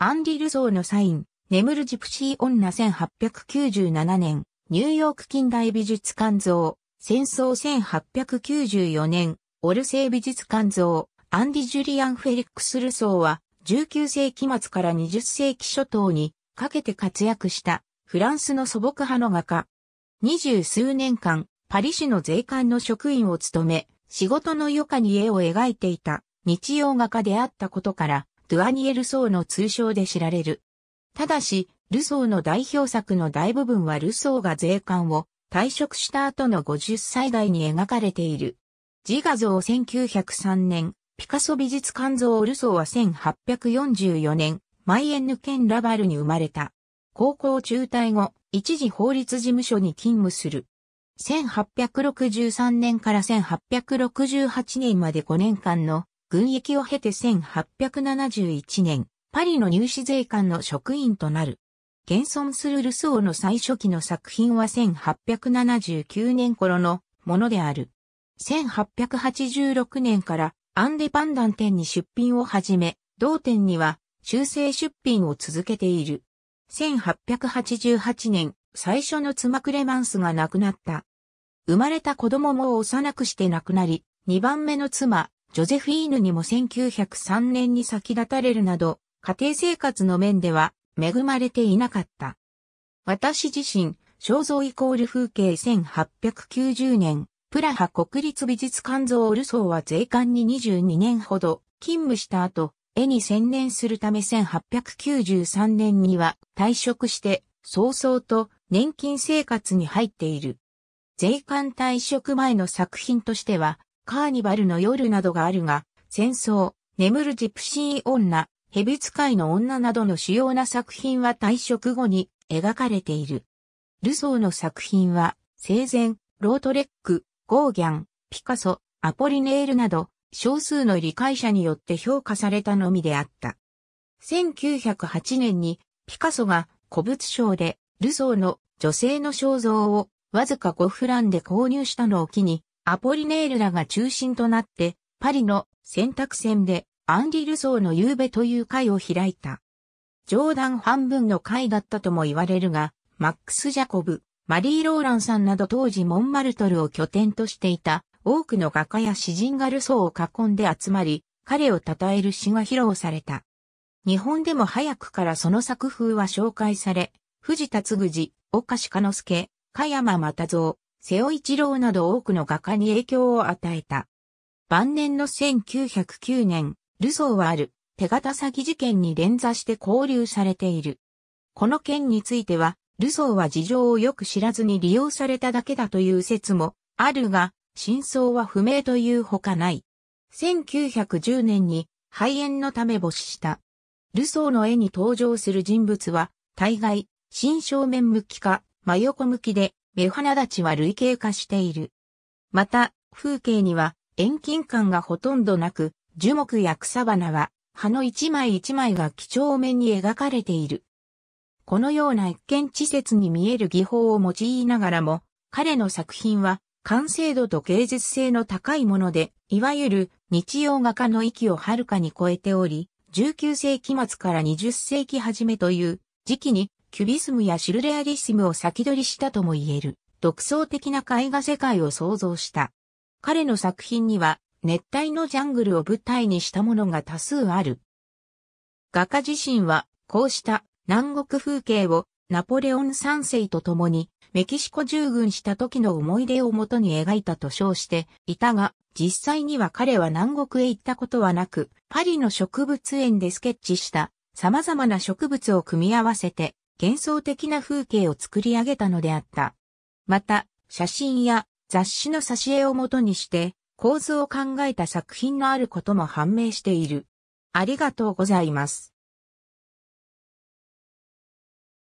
アンリ・ルソーのサイン、眠るジプシー女1897年、ニューヨーク近代美術館像、戦争1894年、オルセイ美術館像、アンディ・ジュリアン・フェリックス・ルソーは、19世紀末から20世紀初頭にかけて活躍したフランスの素朴派の画家。二十数年間、パリ市の税関の職員を務め、仕事の余暇に絵を描いていた日曜画家であったことから、ドゥアニエ・ルソーの通称で知られる。ただし、ルソーの代表作の大部分はルソーが税関を退職した後の50歳代に描かれている。自画像1903年、ピカソ美術館像ルソーは1844年、マイエンヌ県ラバルに生まれた。高校中退後、一時法律事務所に勤務する。1863年から1868年まで5年間の軍役を経て1871年、パリの入試税官の職員となる。現存するルスーの最初期の作品は1879年頃のものである。1886年からアンデパンダン店に出品を始め、同店には修正出品を続けている。1888年、最初の妻クレマンスが亡くなった。生まれた子供も幼くして亡くなり、2番目の妻、ジョゼフィーヌにも1903年に先立たれるなど、家庭生活の面では恵まれていなかった。私自身、肖像イコール風景1890年、プラハ国立美術館像ルソーは税関に22年ほど勤務した後、絵に専念するため1893年には退職して早々と年金生活に入っている。税関退職前の作品としては、カーニバルの夜などがあるが、戦争、眠るジプシー女、蛇使いの女などの主要な作品は退職後に描かれている。ルソーの作品は、生前、ロートレック、ゴーギャン、ピカソ、アポリネールなど、少数の理解者によって評価されたのみであった。1908年に、ピカソが古物商で、ルソーの女性の肖像をわずか5フランで購入したのを機に、アポリネールらが中心となって、パリの選択戦でアンリ・ルソーの夕べという会を開いた。冗談半分の会だったとも言われるが、マックス・ジャコブ、マリー・ローランさんなど当時モンマルトルを拠点としていた多くの画家や詩人がルソーを囲んで集まり、彼を称える詩が披露された。日本でも早くからその作風は紹介され、藤田嗣次、岡鹿之助、香山又蔵、瀬尾一郎など多くの画家に影響を与えた。晩年の1909年、ルソーはある手形詐欺事件に連座して交流されている。この件については、ルソーは事情をよく知らずに利用されただけだという説もあるが、真相は不明というほかない。1910年に肺炎のため没した。ルソーの絵に登場する人物は、大概、新正面向きか、真横向きで、目鼻立ちは類型化している。また、風景には遠近感がほとんどなく、樹木や草花は葉の一枚一枚が几帳面に描かれている。このような一見稚拙に見える技法を用いながらも、彼の作品は完成度と芸術性の高いもので、いわゆる日曜画家の域をはるかに超えており、19世紀末から20世紀初めという時期にキュビスムやシルレアリスムを先取りしたとも言える、独創的な絵画世界を創造した。彼の作品には、熱帯のジャングルを舞台にしたものが多数ある。画家自身は、こうした南国風景をナポレオン三世と共にメキシコ従軍した時の思い出をもとに描いたと称していたが、実際には彼は南国へ行ったことはなく、パリの植物園でスケッチした様々な植物を組み合わせて幻想的な風景を作り上げたのであった。また、写真や雑誌の挿絵をもとにして構図を考えた作品のあることも判明している。ありがとうございます。